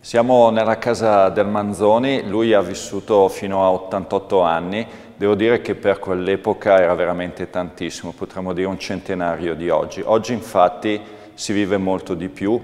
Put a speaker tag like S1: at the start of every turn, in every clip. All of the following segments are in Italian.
S1: Siamo nella casa del Manzoni, lui ha vissuto fino a 88 anni, devo dire che per quell'epoca era veramente tantissimo, potremmo dire un centenario di oggi. Oggi infatti si vive molto di più,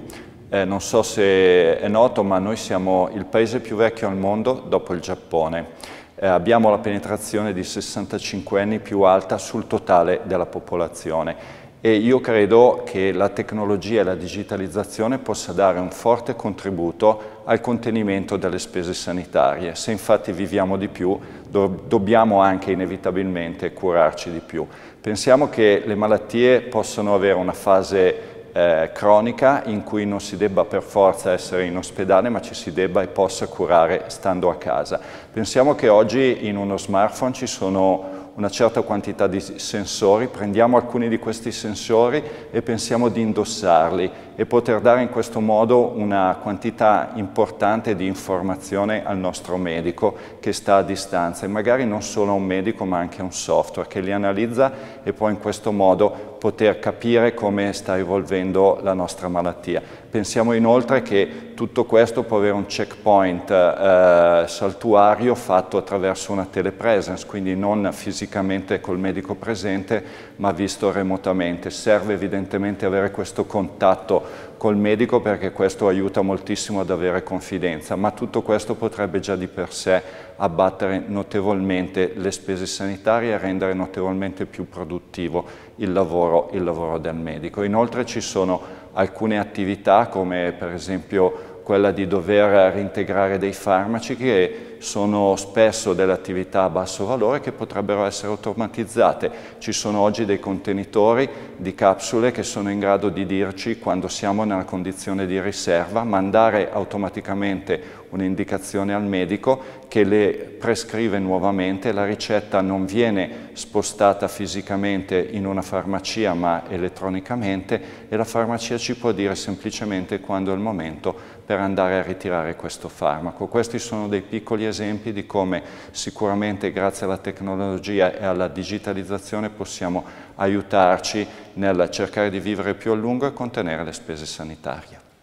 S1: eh, non so se è noto ma noi siamo il paese più vecchio al mondo dopo il Giappone. Eh, abbiamo la penetrazione di 65 anni più alta sul totale della popolazione e io credo che la tecnologia e la digitalizzazione possa dare un forte contributo al contenimento delle spese sanitarie. Se infatti viviamo di più, do dobbiamo anche inevitabilmente curarci di più. Pensiamo che le malattie possano avere una fase eh, cronica in cui non si debba per forza essere in ospedale ma ci si debba e possa curare stando a casa. Pensiamo che oggi in uno smartphone ci sono una certa quantità di sensori, prendiamo alcuni di questi sensori e pensiamo di indossarli e poter dare in questo modo una quantità importante di informazione al nostro medico che sta a distanza e magari non solo a un medico ma anche a un software che li analizza e poi in questo modo poter capire come sta evolvendo la nostra malattia. Pensiamo inoltre che tutto questo può avere un checkpoint eh, saltuario fatto attraverso una telepresence, quindi non fisicamente col medico presente, ma visto remotamente. Serve evidentemente avere questo contatto col medico perché questo aiuta moltissimo ad avere confidenza, ma tutto questo potrebbe già di per sé abbattere notevolmente le spese sanitarie e rendere notevolmente più produttivo il lavoro lavoro, il lavoro del medico. Inoltre ci sono alcune attività come per esempio quella di dover reintegrare dei farmaci che sono spesso delle attività a basso valore che potrebbero essere automatizzate. Ci sono oggi dei contenitori di capsule che sono in grado di dirci quando siamo nella condizione di riserva, mandare automaticamente un'indicazione al medico che le prescrive nuovamente, la ricetta non viene spostata fisicamente in una farmacia ma elettronicamente e la farmacia ci può dire semplicemente quando è il momento per andare a ritirare questo farmaco. Questi sono dei piccoli esempi esempi di come sicuramente grazie alla tecnologia e alla digitalizzazione possiamo aiutarci nel cercare di vivere più a lungo e contenere le spese sanitarie.